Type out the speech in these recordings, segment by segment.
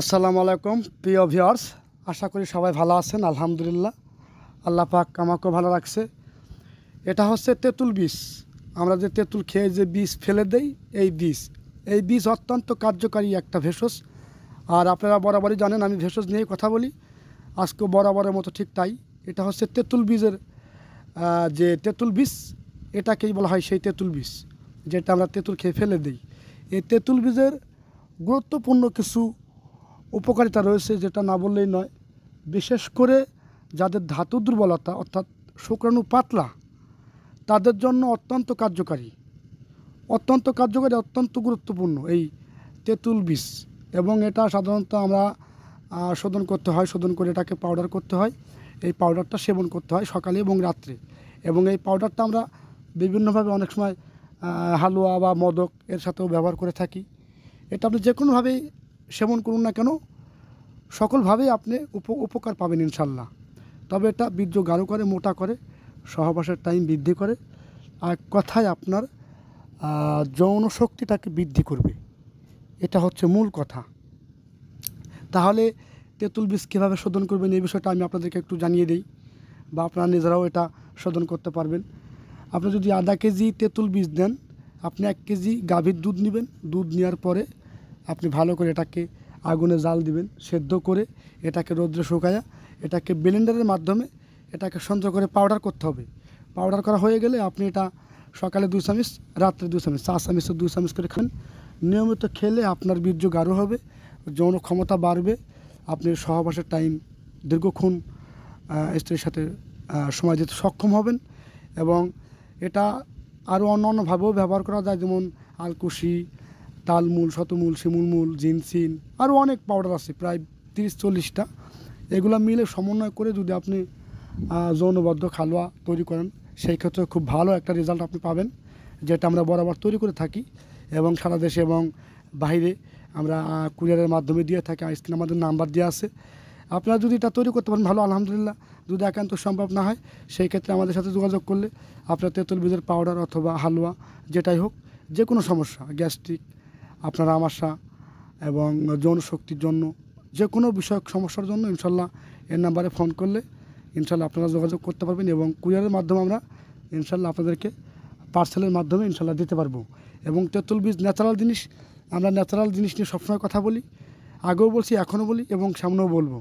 আসসালামু আলাইকুম প্রিয় ভিওর্স আশা করি সবাই ভালো আছেন আলহামদুলিল্লাহ আল্লাহ পাক আমাকেও ভালো রাখছে এটা হচ্ছে তেঁতুল বিষ আমরা যে তেঁতুল খেয়ে যে বিষ ফেলে দেই এই বিষ এই বিষ অত্যন্ত কার্যকারী একটা ভেষজ আর আপনারা বরাবরই জানেন আমি ভেষজ নিয়ে কথা বলি আজকে বরাবরের মতো ঠিক তাই এটা হচ্ছে তেঁতুল বীজের যে তেঁতুল বিষ এটাকেই বলা হয় সেই তেঁতুল বিষ যেটা আমরা তেঁতুল খেয়ে ফেলে দিই এই তেঁতুল বীজের গুরুত্বপূর্ণ কিছু উপকারিতা রয়েছে যেটা না বললেই নয় বিশেষ করে যাদের ধাতু দুর্বলতা অর্থাৎ শুক্রাণু পাতলা তাদের জন্য অত্যন্ত কার্যকারী অত্যন্ত কার্যকারী অত্যন্ত গুরুত্বপূর্ণ এই তেঁতুল বীজ এবং এটা সাধারণত আমরা শোধন করতে হয় শোধন করে এটাকে পাউডার করতে হয় এই পাউডারটা সেবন করতে হয় সকালে এবং রাত্রে এবং এই পাউডারটা আমরা বিভিন্নভাবে অনেক সময় হালুয়া বা মদক এর সাথেও ব্যবহার করে থাকি এটা আপনি যে কোনোভাবেই সেবন করুন না কেন সকলভাবেই আপনি উপকার পাবেন ইনশাল্লাহ তবে এটা বীর্য গাঢ় করে মোটা করে সহবাসের টাইম বৃদ্ধি করে আর কথায় আপনার যৌন শক্তিটাকে বৃদ্ধি করবে এটা হচ্ছে মূল কথা তাহলে তেঁতুল বীজ কীভাবে শোধন করবেন এই বিষয়টা আমি আপনাদেরকে একটু জানিয়ে দিই বা আপনারা নিজেরাও এটা শোধন করতে পারবেন আপনি যদি আধা কেজি তেঁতুল বীজ দেন আপনি এক কেজি গাভীর দুধ নেবেন দুধ নেওয়ার পরে আপনি ভালো করে এটাকে আগুনে জাল দিবেন সেদ্ধ করে এটাকে রৌদ্রে শুকায়া এটাকে ব্লেন্ডারের মাধ্যমে এটাকে সঞ্চয় করে পাউডার করতে হবে পাউডার করা হয়ে গেলে আপনি এটা সকালে দু চামিচ রাত্রে দু চামিচ চা চামিচ দু চামিচ করে খান নিয়মিত খেলে আপনার বীর্য গাঢ় হবে যৌন ক্ষমতা বাড়বে আপনি সহবাসের টাইম দীর্ঘক্ষণ স্ত্রীর সাথে সময় যেতে সক্ষম হবেন এবং এটা আরও অন্য অন্যভাবেও ব্যবহার করা যায় যেমন আলকুশি তালমূল শতমূল শিমুলমূল জিনসিন আরও অনেক পাউডার আছে প্রায় তিরিশ চল্লিশটা এগুলো মিলে সমন্বয় করে যদি আপনি যৌনবদ্ধ খালোয়া তৈরি করেন সেই ক্ষেত্রে খুব ভালো একটা রেজাল্ট আপনি পাবেন যেটা আমরা বরাবর তৈরি করে থাকি এবং সারা দেশে এবং বাইরে আমরা কুরিয়ারের মাধ্যমে দিয়ে থাকি আইসক্রিম আমাদের নাম্বার দেওয়া আছে আপনারা যদি এটা তৈরি করতে পারেন ভালো আলহামদুলিল্লাহ যদি একান্ত সম্ভব না হয় সেই ক্ষেত্রে আমাদের সাথে যোগাযোগ করলে আপনার তেঁতুল বীজের পাউডার অথবা হালুয়া যেটাই হোক যে কোনো সমস্যা গ্যাস্ট্রিক আপনার আমাশা এবং যৌনশক্তির জন্য যে কোনো বিষয়ক সমস্যার জন্য ইনশাল্লাহ এর নাম্বারে ফোন করলে ইনশাল্লাহ আপনারা যোগাযোগ করতে পারবেন এবং কুরিয়ারের মাধ্যমে আমরা ইনশাল্লাহ আপনাদেরকে পার্সেলের মাধ্যমে ইনশাল্লাহ দিতে পারবো এবং তেঁতুল বীজ ন্যাচারাল জিনিস আমরা ন্যাচারাল জিনিস নিয়ে সবসময় কথা বলি আগেও বলছি এখনও বলি এবং সামনেও বলবো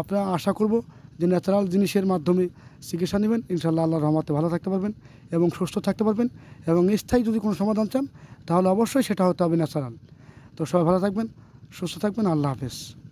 আপনারা আশা করব যে ন্যাচারাল জিনিসের মাধ্যমে চিকিৎসা নেবেন ইনশাল্লাহ আল্লাহ রহমাতে ভালো থাকতে পারবেন এবং সুস্থ থাকতে পারবেন এবং স্থায়ী যদি কোনো সমাধান চান তাহলে অবশ্যই সেটা হতে হবে ন্যাচারাল তো সবাই ভালো থাকবেন সুস্থ থাকবেন আল্লাহ হাফেজ